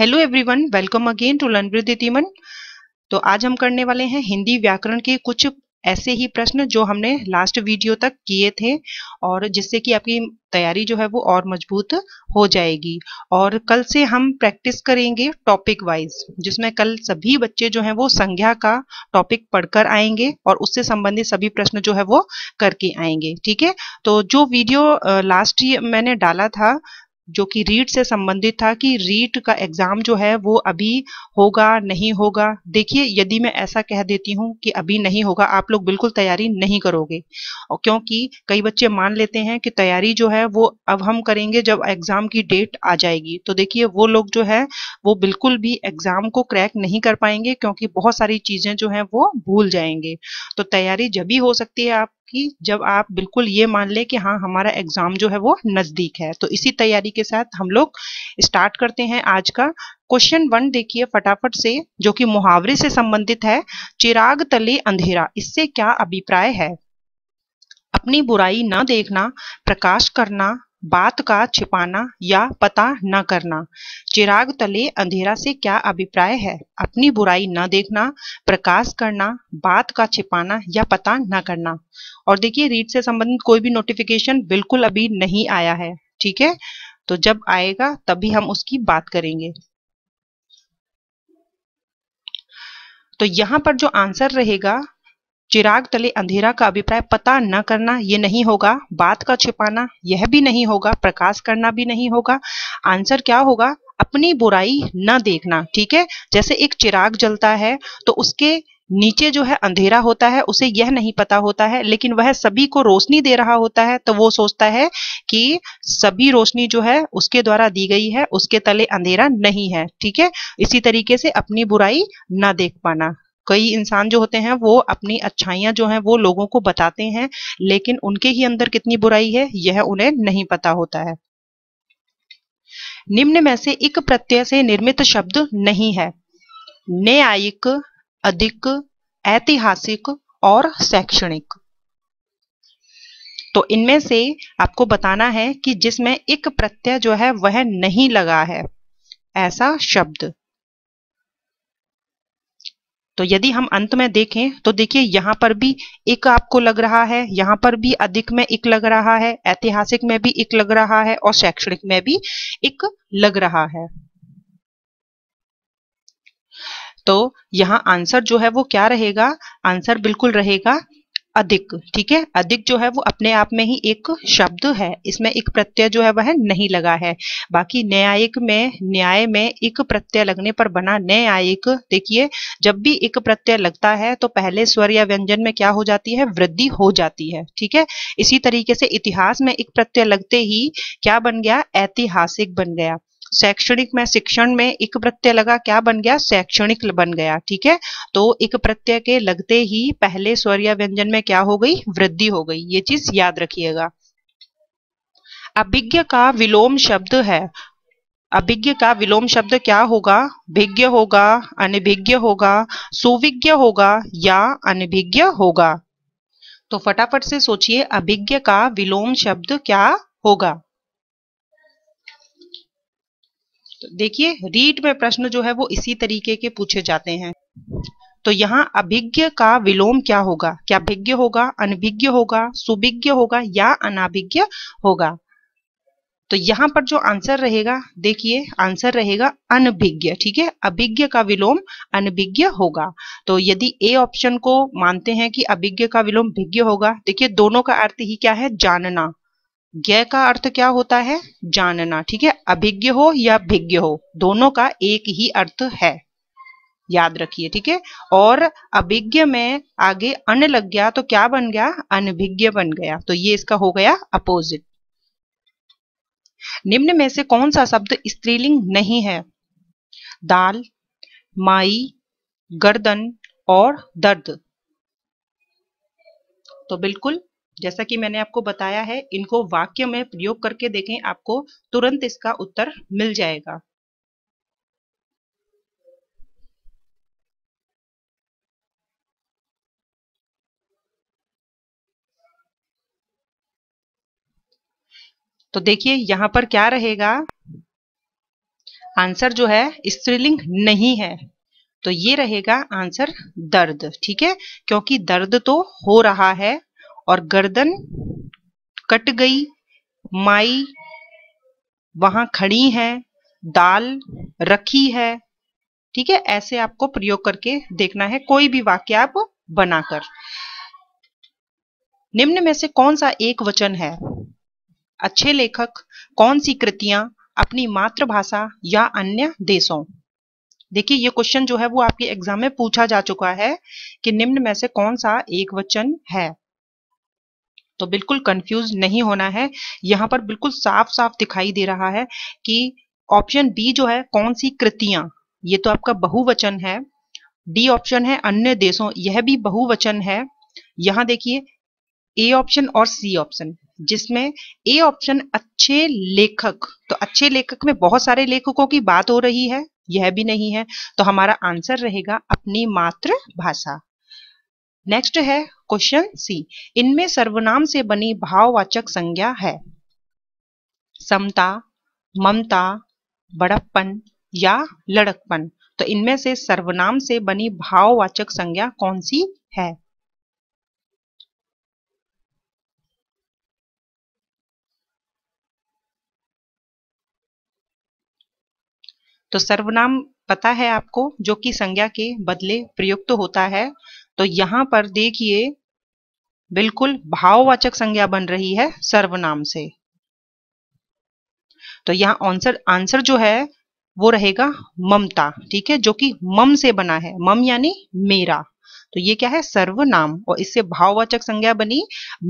hello everyone welcome again to learn with तीमन तो आज हम करने वाले हैं हिंदी व्याकरण के कुछ ऐसे ही प्रश्न जो हमने लास्ट वीडियो तक किए थे और जिससे कि आपकी तैयारी जो है वो और मजबूत हो जाएगी और कल से हम प्रैक्टिस करेंगे टॉपिक वाइज जिसमें कल सभी बच्चे जो हैं वो संज्ञा का टॉपिक पढ़कर आएंगे और उससे संबंधित सभी प्रश्न जो है वो करके आएंगे ठीक है तो जो वीडियो लास्ट मैंने डाला था जो कि रीट से संबंधित था कि रीट का एग्ज़ाम जो है वो अभी होगा नहीं होगा देखिए यदि मैं ऐसा कह देती हूँ कि अभी नहीं होगा आप लोग बिल्कुल तैयारी नहीं करोगे और क्योंकि कई बच्चे मान लेते हैं कि तैयारी जो है वो अब हम करेंगे जब एग्ज़ाम की डेट आ जाएगी तो देखिए वो लोग जो है वो बिल्कुल भी एग्ज़ाम को क्रैक नहीं कर पाएंगे क्योंकि बहुत सारी चीज़ें जो है वो भूल जाएंगे तो तैयारी जब भी हो सकती है आप कि जब आप बिल्कुल ये मान लें कि हाँ हमारा एग्ज़ाम जो है वो नज़दीक है तो इसी तैयारी के साथ हम लोग स्टार्ट करते हैं आज का क्वेश्चन वन देखिए फटाफट से जो कि मुहावरे से संबंधित है चिराग तले अंधेरा इससे क्या अभिप्राय है अपनी बुराई न देखना प्रकाश करना बात का छिपाना या पता न करना चिराग तले अंधेरा से क्या अभिप्राय है अपनी बुराई न देखना प्रकाश करना बात का छिपाना या पता न करना और देखिए रीड से संबंधित कोई भी नोटिफिकेशन बिल्कुल अभी नहीं आया है ठीक है तो जब आएगा तभी हम उसकी बात करेंगे तो यहां पर जो आंसर रहेगा चिराग तले अंधेरा का अभिप्राय पता न करना ये नहीं होगा बात का छिपाना यह भी नहीं होगा प्रकाश करना भी नहीं होगा आंसर क्या होगा अपनी बुराई न देखना ठीक है जैसे एक चिराग जलता है तो उसके नीचे जो है अंधेरा होता है उसे यह नहीं पता होता है लेकिन वह सभी को रोशनी दे रहा होता है तो वो सोचता है कि सभी रोशनी जो है उसके द्वारा दी गई है उसके तले अंधेरा नहीं है ठीक है इसी तरीके से अपनी बुराई ना देख पाना कई इंसान जो होते हैं वो अपनी अच्छाइयां जो हैं वो लोगों को बताते हैं लेकिन उनके ही अंदर कितनी बुराई है यह उन्हें नहीं पता होता है निम्न में से एक प्रत्यय से निर्मित शब्द नहीं है न्यायिक अधिक ऐतिहासिक और शैक्षणिक तो इनमें से आपको बताना है कि जिसमें एक प्रत्यय जो है वह नहीं लगा है ऐसा शब्द तो यदि हम अंत में देखें तो देखिए यहाँ पर भी एक आपको लग रहा है यहाँ पर भी अधिक में एक लग रहा है ऐतिहासिक में भी एक लग रहा है और शैक्षणिक में भी एक लग रहा है तो यहाँ आंसर जो है वो क्या रहेगा आंसर बिल्कुल रहेगा अधिक ठीक है अधिक जो है वो अपने आप में ही एक शब्द है इसमें एक प्रत्यय जो है वह नहीं लगा है बाकी न्यायिक में न्याय में एक प्रत्यय लगने पर बना न्यायिक देखिए जब भी एक प्रत्यय लगता है तो पहले स्वर या व्यंजन में क्या हो जाती है वृद्धि हो जाती है ठीक है इसी तरीके से इतिहास में एक प्रत्यय लगते ही क्या बन गया ऐतिहासिक बन गया शैक्षणिक में शिक्षण में एक प्रत्यय लगा क्या बन गया शैक्षणिक बन गया ठीक है तो एक प्रत्यय के लगते ही पहले स्वर या व्यंजन में क्या हो गई वृद्धि हो गई ये चीज याद रखिएगा अभिज्ञ का विलोम शब्द है अभिज्ञ का विलोम शब्द क्या होगा भिज्ञ होगा अनभिज्ञ होगा सुविज्ञ होगा या अनभिज्ञ होगा तो फटाफट से सोचिए अभिज्ञ का विलोम शब्द क्या होगा तो देखिए रीट में प्रश्न जो है वो इसी तरीके के पूछे जाते हैं तो यहाँ अभिज्ञ का विलोम क्या होगा क्या भिज्ञ होगा अनभिज्ञ होगा सुभिज्ञ होगा या अनाभिज्ञ होगा तो यहाँ पर जो आंसर रहेगा देखिए आंसर रहेगा अनभिज्ञ ठीक है अभिज्ञ का विलोम अनभिज्ञ होगा तो यदि ए ऑप्शन को मानते हैं कि अभिज्ञ का विलोम भिज्ञ होगा देखिए दोनों का अर्थ ही क्या है जानना ज्ञ का अर्थ क्या होता है जानना ठीक है अभिज्ञ हो या भिज्ञ हो दोनों का एक ही अर्थ है याद रखिए ठीक है और अभिज्ञ में आगे अन लग गया तो क्या बन गया अनभिज्ञ बन गया तो ये इसका हो गया अपोजिट निम्न में से कौन सा शब्द स्त्रीलिंग नहीं है दाल माई गर्दन और दर्द तो बिल्कुल जैसा कि मैंने आपको बताया है इनको वाक्य में प्रयोग करके देखें आपको तुरंत इसका उत्तर मिल जाएगा तो देखिए यहां पर क्या रहेगा आंसर जो है स्त्रीलिंग नहीं है तो ये रहेगा आंसर दर्द ठीक है क्योंकि दर्द तो हो रहा है और गर्दन कट गई माई वहां खड़ी है दाल रखी है ठीक है ऐसे आपको प्रयोग करके देखना है कोई भी वाक्य आप बनाकर निम्न में से कौन सा एक वचन है अच्छे लेखक कौन सी कृतियां अपनी मातृभाषा या अन्य देशों देखिए ये क्वेश्चन जो है वो आपके एग्जाम में पूछा जा चुका है कि निम्न में से कौन सा एक वचन है तो बिल्कुल कंफ्यूज नहीं होना है यहाँ पर बिल्कुल साफ साफ दिखाई दे रहा है कि ऑप्शन बी जो है कौन सी कृतियां ये तो आपका बहुवचन है डी ऑप्शन है अन्य देशों यह भी बहुवचन है यहां देखिए ए ऑप्शन और सी ऑप्शन जिसमें ए ऑप्शन अच्छे लेखक तो अच्छे लेखक में बहुत सारे लेखकों की बात हो रही है यह भी नहीं है तो हमारा आंसर रहेगा अपनी मातृभाषा नेक्स्ट है क्वेश्चन सी इनमें सर्वनाम से बनी भाववाचक संज्ञा है समता ममता बड़प्पन या लड़कपन तो इनमें से सर्वनाम से बनी भाववाचक संज्ञा कौन सी है तो सर्वनाम पता है आपको जो कि संज्ञा के बदले प्रयुक्त होता है तो यहां पर देखिए बिल्कुल भाववाचक संज्ञा बन रही है सर्वनाम से तो यहाँ आंसर आंसर जो है वो रहेगा ममता ठीक है जो कि मम से बना है मम यानी मेरा तो ये क्या है सर्वनाम और इससे भाववाचक संज्ञा बनी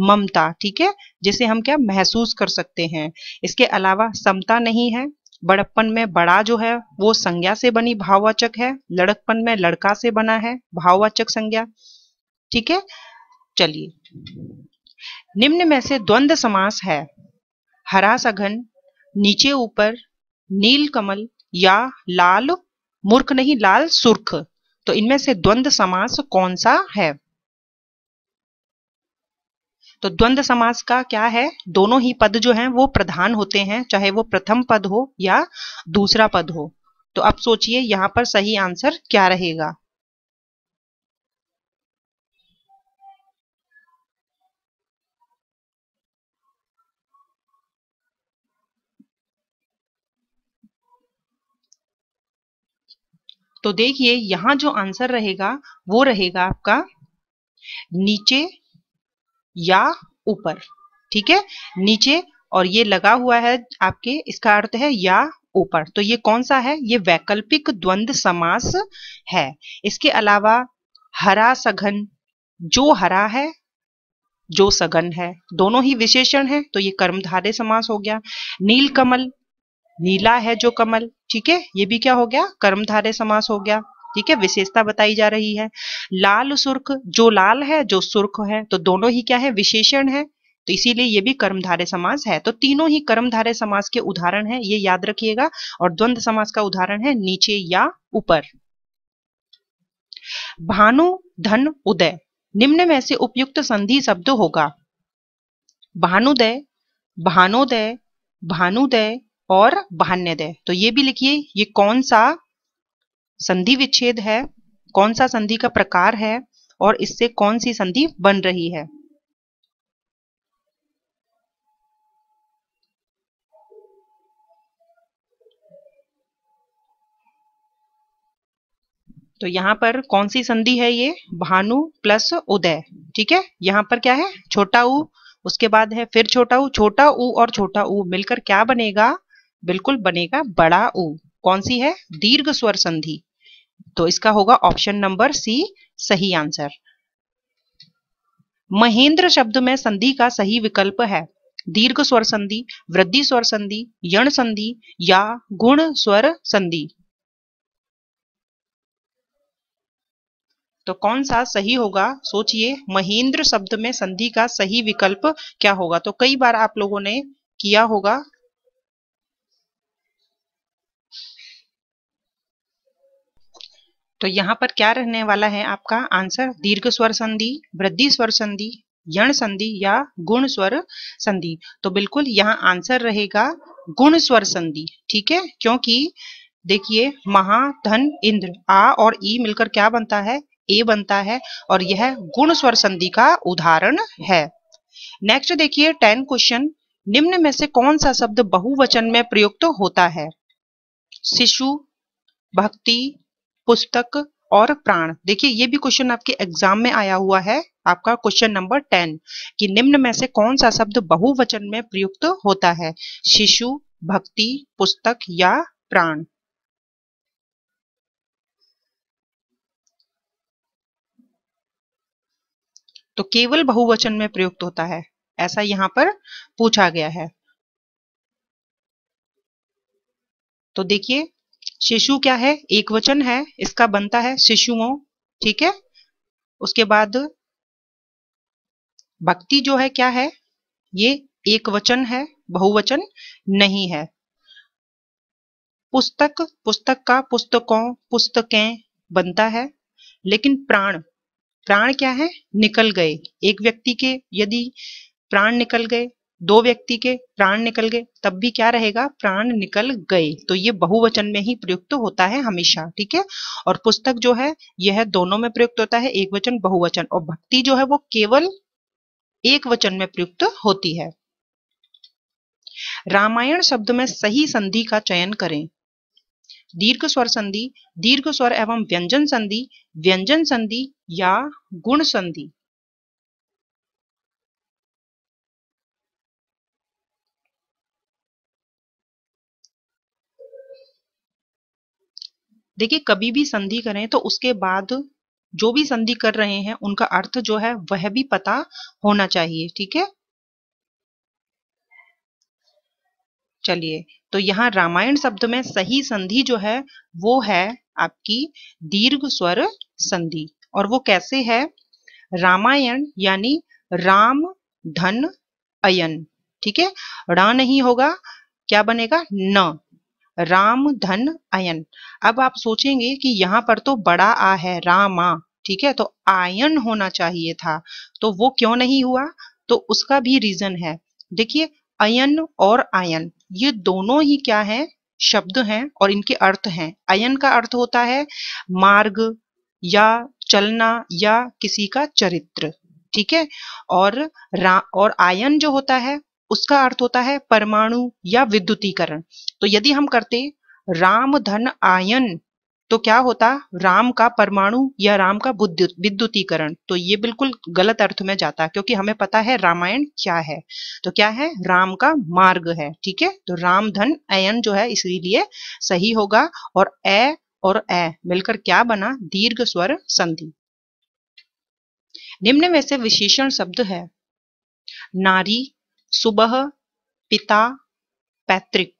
ममता ठीक है जिसे हम क्या महसूस कर सकते हैं इसके अलावा समता नहीं है बड़प्पन में बड़ा जो है वो संज्ञा से बनी भाववाचक है लड़कपन में लड़का से बना है भाववाचक संज्ञा ठीक है चलिए निम्न में से द्वंद समास है हरा सघन नीचे ऊपर नील कमल या लाल मूर्ख नहीं लाल सुर्ख तो इनमें से द्वंद्व समास कौन सा है तो द्वंद्व समास का क्या है दोनों ही पद जो हैं वो प्रधान होते हैं चाहे वो प्रथम पद हो या दूसरा पद हो तो अब सोचिए यहां पर सही आंसर क्या रहेगा तो देखिए यहां जो आंसर रहेगा वो रहेगा आपका नीचे या ऊपर ठीक है नीचे और ये लगा हुआ है आपके इसका अर्थ है या ऊपर तो ये कौन सा है ये वैकल्पिक द्वंद समास है इसके अलावा हरा सघन जो हरा है जो सघन है दोनों ही विशेषण है तो ये कर्मधारे समास हो गया नील कमल नीला है जो कमल ठीक है ये भी क्या हो गया कर्मधारे समास हो गया ठीक है विशेषता बताई जा रही है लाल सुर्ख जो लाल है जो सुर्ख है तो दोनों ही क्या है विशेषण है तो इसीलिए ये भी कर्मधारय समास है तो तीनों ही कर्मधारय समास के उदाहरण है ये याद रखिएगा और द्वंद समास का उदाहरण है नीचे या ऊपर भानु धन उदय निम्न में से उपयुक्त संधि शब्द होगा भानुदय भानोदय भानुदय और भान्यदय तो ये भी लिखिए ये कौन सा संधि विच्छेद है कौन सा संधि का प्रकार है और इससे कौन सी संधि बन रही है तो यहां पर कौन सी संधि है ये भानु प्लस उदय ठीक है यहां पर क्या है छोटा ऊ उसके बाद है फिर छोटा ऊ छोटा ऊ और छोटा ऊ मिलकर क्या बनेगा बिल्कुल बनेगा बड़ा ऊ कौन सी है दीर्घ स्वर संधि तो इसका होगा ऑप्शन नंबर सी सही आंसर महेंद्र शब्द में संधि का सही विकल्प है दीर्घ स्वर संधि वृद्धि स्वर संधि यण संधि या गुण स्वर संधि तो कौन सा सही होगा सोचिए महेंद्र शब्द में संधि का सही विकल्प क्या होगा तो कई बार आप लोगों ने किया होगा तो यहाँ पर क्या रहने वाला है आपका आंसर दीर्घ स्वर संधि वृद्धि स्वर संधि यण संधि या गुण स्वर संधि तो बिल्कुल यहाँ आंसर रहेगा गुण स्वर संधि ठीक है क्योंकि देखिए महा धन इंद्र आ और ई मिलकर क्या बनता है ए बनता है और यह गुण स्वर संधि का उदाहरण है नेक्स्ट देखिए टेन क्वेश्चन निम्न में से कौन सा शब्द बहुवचन में प्रयुक्त तो होता है शिशु भक्ति पुस्तक और प्राण देखिए ये भी क्वेश्चन आपके एग्जाम में आया हुआ है आपका क्वेश्चन नंबर टेन कि निम्न में से कौन सा शब्द बहुवचन में प्रयुक्त होता है शिशु भक्ति पुस्तक या प्राण तो केवल बहुवचन में प्रयुक्त होता है ऐसा यहां पर पूछा गया है तो देखिए शिशु क्या है एक वचन है इसका बनता है शिशुओं ठीक है उसके बाद भक्ति जो है क्या है ये एक वचन है बहुवचन नहीं है पुस्तक पुस्तक का पुस्तकों पुस्तकें बनता है लेकिन प्राण प्राण क्या है निकल गए एक व्यक्ति के यदि प्राण निकल गए दो व्यक्ति के प्राण निकल गए तब भी क्या रहेगा प्राण निकल गए तो ये बहुवचन में ही प्रयुक्त होता है हमेशा ठीक है और पुस्तक जो है यह दोनों में प्रयुक्त होता है एक वचन बहुवचन और भक्ति जो है वो केवल एक वचन में प्रयुक्त होती है रामायण शब्द में सही संधि का चयन करें दीर्घ स्वर संधि दीर्घ स्वर एवं व्यंजन संधि व्यंजन संधि या गुण संधि देखिए कभी भी संधि करें तो उसके बाद जो भी संधि कर रहे हैं उनका अर्थ जो है वह भी पता होना चाहिए ठीक है चलिए तो यहाँ रामायण शब्द में सही संधि जो है वो है आपकी दीर्घ स्वर संधि और वो कैसे है रामायण यानी राम धन अयन ठीक है रा नहीं होगा क्या बनेगा न राम धन अयन अब आप सोचेंगे कि यहाँ पर तो बड़ा आ है रामा ठीक है तो आयन होना चाहिए था तो वो क्यों नहीं हुआ तो उसका भी रीजन है देखिए अयन और आयन ये दोनों ही क्या है शब्द हैं और इनके अर्थ हैं अयन का अर्थ होता है मार्ग या चलना या किसी का चरित्र ठीक है और रा और आयन जो होता है उसका अर्थ होता है परमाणु या विद्युतीकरण तो यदि हम करते राम धन आयन तो क्या होता राम का परमाणु या राम का विद्युतीकरण तो ये बिल्कुल गलत अर्थ में जाता क्योंकि हमें पता है रामायण क्या है तो क्या है राम का मार्ग है ठीक है तो राम धन अयन जो है इसीलिए सही होगा और ए और ए मिलकर क्या बना दीर्घ स्वर संधि निम्न में से विशेषण शब्द है नारी सुबह पिता पैतृक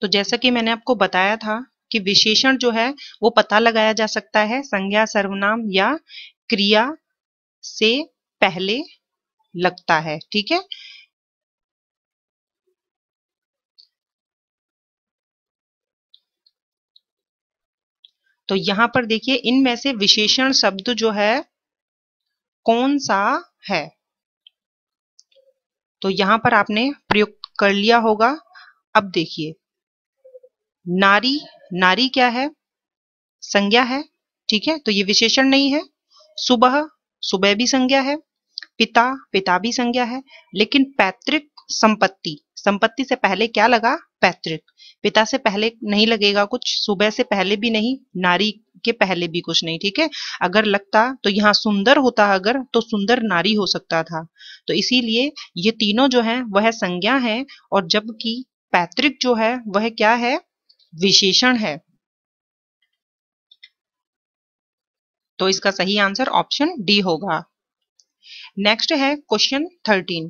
तो जैसा कि मैंने आपको बताया था कि विशेषण जो है वो पता लगाया जा सकता है संज्ञा सर्वनाम या क्रिया से पहले लगता है ठीक है तो यहां पर देखिए इनमें से विशेषण शब्द जो है कौन सा है तो यहाँ पर आपने प्रयोग कर लिया होगा अब देखिए नारी नारी क्या है संज्ञा है ठीक है तो ये विशेषण नहीं है सुबह सुबह भी संज्ञा है पिता पिता भी संज्ञा है लेकिन पैतृक संपत्ति संपत्ति से पहले क्या लगा पैतृक पिता से पहले नहीं लगेगा कुछ सुबह से पहले भी नहीं नारी के पहले भी कुछ नहीं ठीक है अगर लगता तो यहाँ सुंदर होता अगर तो सुंदर नारी हो सकता था तो इसीलिए ये तीनों जो है वह संज्ञा है और जबकि पैतृक जो है वह क्या है विशेषण है तो इसका सही आंसर ऑप्शन डी होगा नेक्स्ट है क्वेश्चन थर्टीन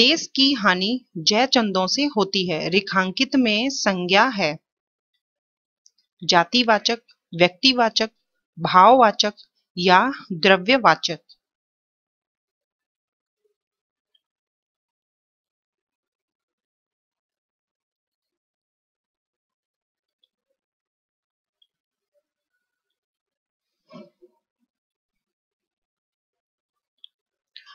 देश की हानि जय चंदों से होती है रेखांकित में संज्ञा है जातिवाचक व्यक्तिवाचक भाववाचक या द्रव्यवाचक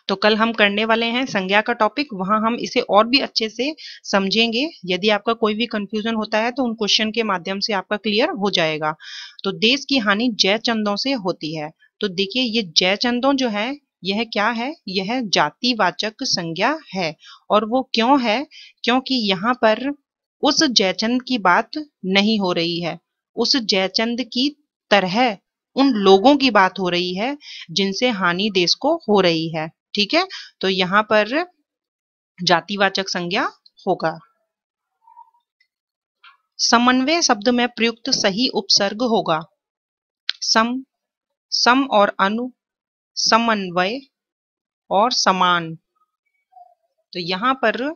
तो कल हम करने वाले हैं संज्ञा का टॉपिक वहां हम इसे और भी अच्छे से समझेंगे यदि आपका कोई भी कंफ्यूजन होता है तो उन क्वेश्चन के माध्यम से आपका क्लियर हो जाएगा तो देश की हानि जय चंदों से होती है तो देखिए ये जय चंदों जो है यह क्या है यह जातिवाचक संज्ञा है और वो क्यों है क्योंकि यहाँ पर उस जयचंद की बात नहीं हो रही है उस जयचंद की तरह उन लोगों की बात हो रही है जिनसे हानि देश को हो रही है ठीक है तो यहां पर जातिवाचक संज्ञा होगा समन्वय शब्द में प्रयुक्त सही उपसर्ग होगा सम सम और अनु समन्वय और समान तो यहां पर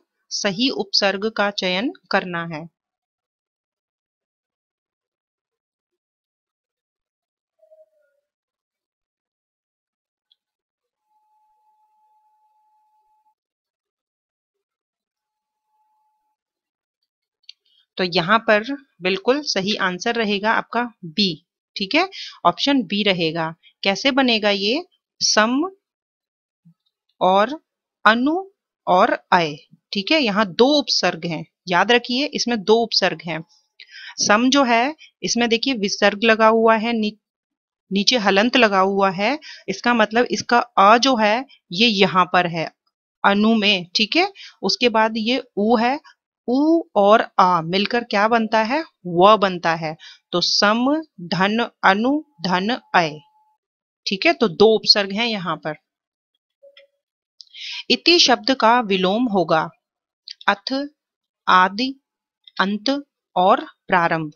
सही उपसर्ग का चयन करना है तो यहाँ पर बिल्कुल सही आंसर रहेगा आपका बी ठीक है ऑप्शन बी रहेगा कैसे बनेगा ये सम और अनु और अय ठीक है यहाँ दो उपसर्ग हैं याद रखिए इसमें दो उपसर्ग हैं सम जो है इसमें देखिए विसर्ग लगा हुआ है नी, नीचे हलंत लगा हुआ है इसका मतलब इसका अ जो है ये यहाँ पर है अनु में ठीक है उसके बाद ये उ है उ और आ मिलकर क्या बनता है व बनता है तो सम धन अनु धन अय ठीक है तो दो उपसर्ग हैं यहां पर इति शब्द का विलोम होगा अथ आदि अंत और प्रारंभ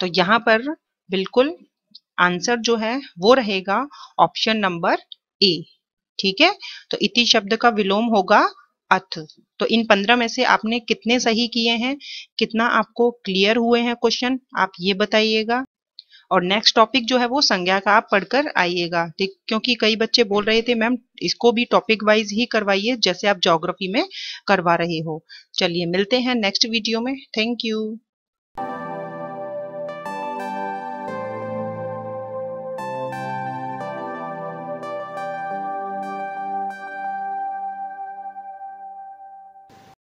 तो यहाँ पर बिल्कुल आंसर जो है वो रहेगा ऑप्शन नंबर ए ठीक है तो इति शब्द का विलोम होगा अथ तो इन पंद्रह में से आपने कितने सही किए हैं कितना आपको क्लियर हुए हैं क्वेश्चन आप ये बताइएगा और नेक्स्ट टॉपिक जो है वो संज्ञा का आप पढ़कर आइएगा ठीक क्योंकि कई बच्चे बोल रहे थे मैम इसको भी टॉपिक वाइज ही करवाइए जैसे आप जोग्राफी में करवा रहे हो चलिए मिलते हैं नेक्स्ट वीडियो में थैंक यू